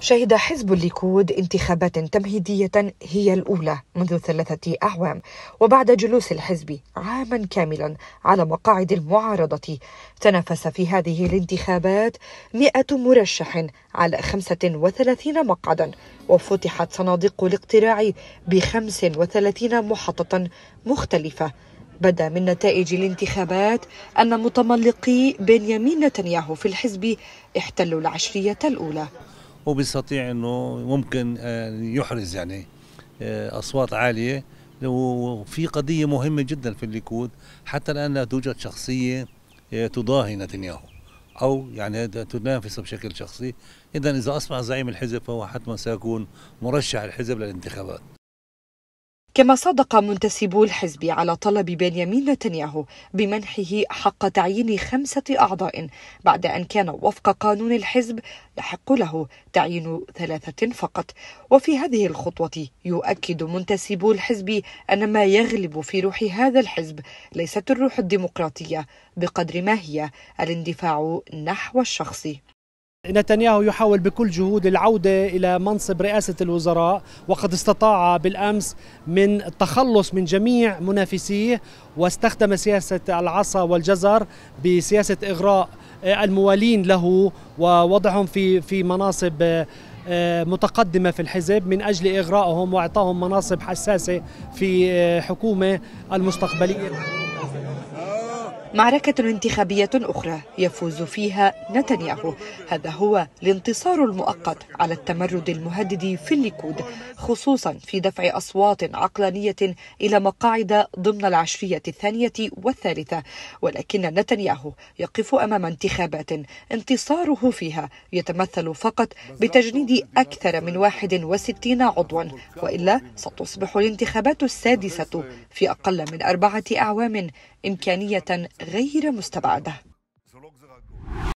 شهد حزب الليكود انتخابات تمهيدية هي الأولى منذ ثلاثة أعوام وبعد جلوس الحزب عاما كاملا على مقاعد المعارضة تنافس في هذه الانتخابات 100 مرشح على 35 مقعدا وفتحت صناديق الاقتراع ب 35 محطة مختلفة بدا من نتائج الانتخابات أن متملقي بنيامين نتنياهو في الحزب احتلوا العشرية الأولى وبيستطيع أنه ممكن آه، يحرز يعني آه، أصوات عالية وفي قضية مهمة جدا في الليكود حتى الآن لا توجد شخصية آه، تضاهي نتنياهو أو يعني تنافسه بشكل شخصي إذا إذا أصبح زعيم الحزب فهو حتما سيكون مرشح الحزب للانتخابات كما صادق منتسبو الحزب على طلب بنيامين نتنياهو بمنحه حق تعيين خمسة أعضاء بعد أن كان وفق قانون الحزب يحق له تعيين ثلاثة فقط وفي هذه الخطوة يؤكد منتسبو الحزب أن ما يغلب في روح هذا الحزب ليست الروح الديمقراطية بقدر ما هي الاندفاع نحو الشخص نتنياهو يحاول بكل جهود العودة إلى منصب رئاسة الوزراء وقد استطاع بالأمس من التخلص من جميع منافسيه واستخدم سياسة العصا والجزر بسياسة إغراء الموالين له ووضعهم في في مناصب آه، متقدمة في الحزب من أجل إغرائهم وإعطائهم مناصب حساسة في آه، حكومة المستقبلية معركة انتخابية أخرى يفوز فيها نتنياهو هذا هو الانتصار المؤقت على التمرد المهدد في الليكود خصوصا في دفع أصوات عقلانية إلى مقاعد ضمن العشرية الثانية والثالثة ولكن نتنياهو يقف أمام انتخابات انتصاره فيها يتمثل فقط بتجنيد أكثر من 61 عضوا وإلا ستصبح الانتخابات السادسة في أقل من أربعة أعوام إمكانية غير مستبعدة